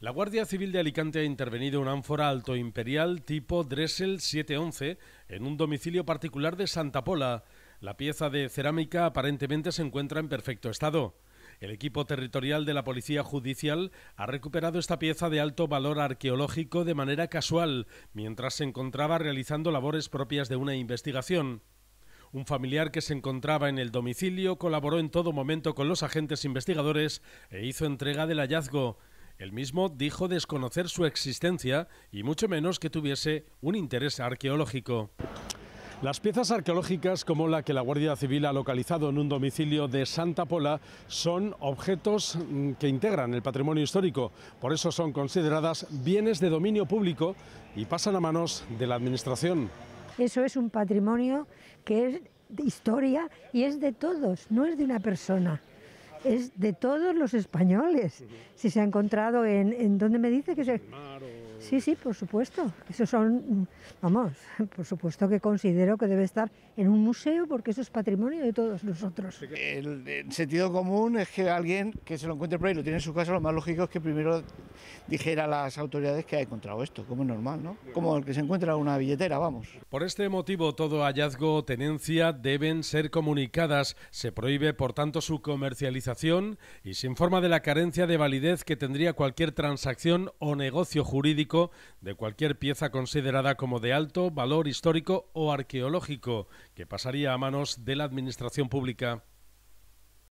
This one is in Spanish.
La Guardia Civil de Alicante ha intervenido un ánfora alto imperial tipo Dressel 711 en un domicilio particular de Santa Pola. La pieza de cerámica aparentemente se encuentra en perfecto estado. El equipo territorial de la Policía Judicial ha recuperado esta pieza de alto valor arqueológico de manera casual, mientras se encontraba realizando labores propias de una investigación. Un familiar que se encontraba en el domicilio colaboró en todo momento con los agentes investigadores e hizo entrega del hallazgo. El mismo dijo desconocer su existencia y mucho menos que tuviese un interés arqueológico. Las piezas arqueológicas como la que la Guardia Civil ha localizado en un domicilio de Santa Pola son objetos mm, que integran el patrimonio histórico, por eso son consideradas bienes de dominio público y pasan a manos de la Administración. Eso es un patrimonio que es de historia y es de todos, no es de una persona es de todos los españoles. Si se ha encontrado en, ¿dónde me dice que se...? Sí, sí, por supuesto. Eso son, vamos, por supuesto que considero que debe estar en un museo porque eso es patrimonio de todos nosotros. El, sentido común es que alguien que se lo encuentre por ahí, lo tiene en su casa, lo más lógico es que primero dijera a las autoridades que ha encontrado esto, como es normal, ¿no? Como el que se encuentra una billetera, vamos. Por este motivo, todo hallazgo o tenencia deben ser comunicadas. Se prohíbe, por tanto, su comercialización y se informa de la carencia de validez que tendría cualquier transacción o negocio jurídico de cualquier pieza considerada como de alto valor histórico o arqueológico, que pasaría a manos de la Administración Pública.